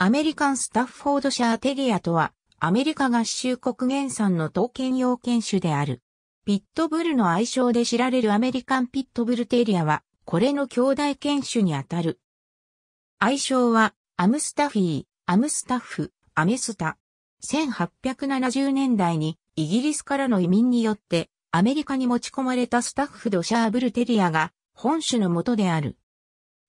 アメリカンスタッフォードシャーテリアとは、アメリカ合衆国原産の刀剣用犬種である。ピットブルの愛称で知られるアメリカンピットブルテリアは、これの兄弟犬種にあたる。愛称は、アムスタフィー、アムスタッフ、アメスタ。1870年代に、イギリスからの移民によって、アメリカに持ち込まれたスタッフドシャーブルテリアが、本種の元である。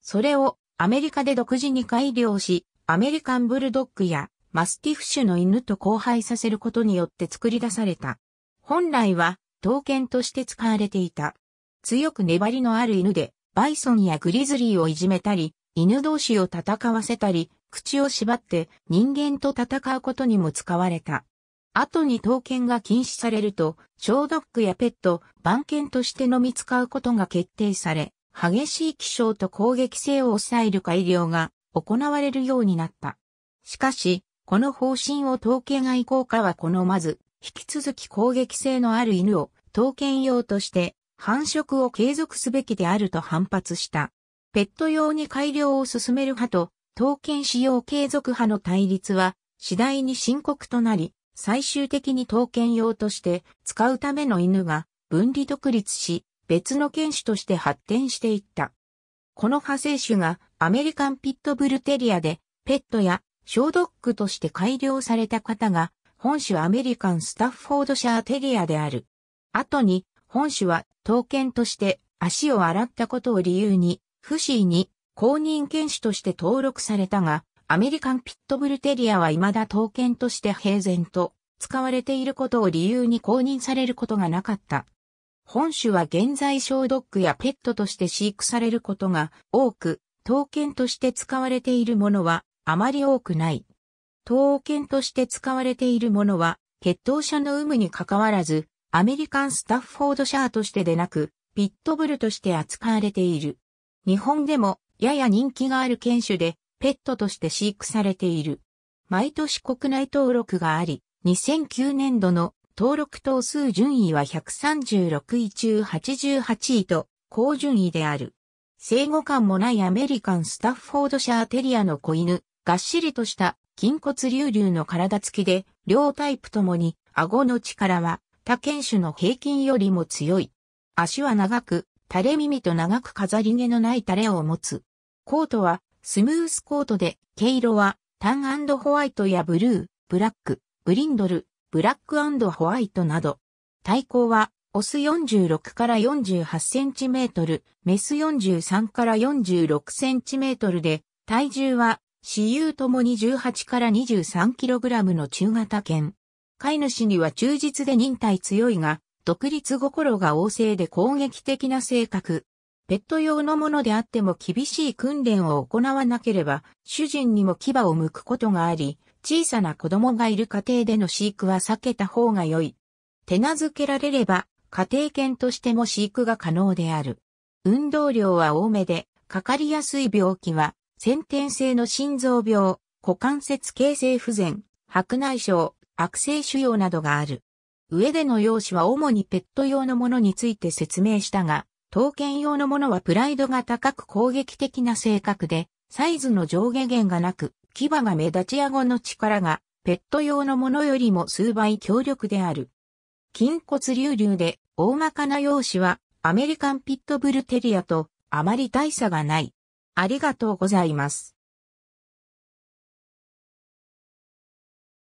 それを、アメリカで独自に改良し、アメリカンブルドッグやマスティフ種の犬と交配させることによって作り出された。本来は、刀剣として使われていた。強く粘りのある犬で、バイソンやグリズリーをいじめたり、犬同士を戦わせたり、口を縛って人間と戦うことにも使われた。後に刀剣が禁止されると、小ドッグやペット、番犬としてのみ使うことが決定され、激しい気象と攻撃性を抑える改良が行われるようになった。しかし、この方針を統計外効果は好まず、引き続き攻撃性のある犬を統計用として繁殖を継続すべきであると反発した。ペット用に改良を進める派と統計使用継続派の対立は次第に深刻となり、最終的に統計用として使うための犬が分離独立し、別の犬種として発展していった。この派生種がアメリカンピットブルテリアで、ペットや小ドッグとして改良された方が、本種アメリカンスタッフォードシャーテリアである。後に、本種は刀剣として足を洗ったことを理由に、フシーに公認犬種として登録されたが、アメリカンピットブルテリアは未だ刀剣として平然と使われていることを理由に公認されることがなかった。本種は現在小ドッグやペットとして飼育されることが多く、刀剣として使われているものはあまり多くない。刀剣として使われているものは、血統者の有無に関わらず、アメリカンスタッフォードシャーとしてでなく、ピットブルとして扱われている。日本でも、やや人気がある犬種で、ペットとして飼育されている。毎年国内登録があり、2009年度の登録頭数順位は136位中88位と、高順位である。生後感もないアメリカンスタッフォードシャーテリアの子犬、がっしりとした筋骨隆々の体つきで、両タイプともに顎の力は他犬種の平均よりも強い。足は長く、垂れ耳と長く飾り毛のない垂れを持つ。コートはスムースコートで、毛色はタンホワイトやブルー、ブラック、ブリンドル、ブラックホワイトなど。体高はオス46から48センチメートル、メス43から46センチメートルで、体重は、私有ともに18から23キログラムの中型犬。飼い主には忠実で忍耐強いが、独立心が旺盛で攻撃的な性格。ペット用のものであっても厳しい訓練を行わなければ、主人にも牙を剥くことがあり、小さな子供がいる家庭での飼育は避けた方が良い。手名付けられれば、家庭犬としても飼育が可能である。運動量は多めで、かかりやすい病気は、先天性の心臓病、股関節形成不全、白内障、悪性腫瘍などがある。上での用紙は主にペット用のものについて説明したが、刀剣用のものはプライドが高く攻撃的な性格で、サイズの上下限がなく、牙が目立ち顎の力が、ペット用のものよりも数倍強力である。筋骨隆々で大まかな容姿はアメリカンピットブルテリアとあまり大差がない。ありがとうございます。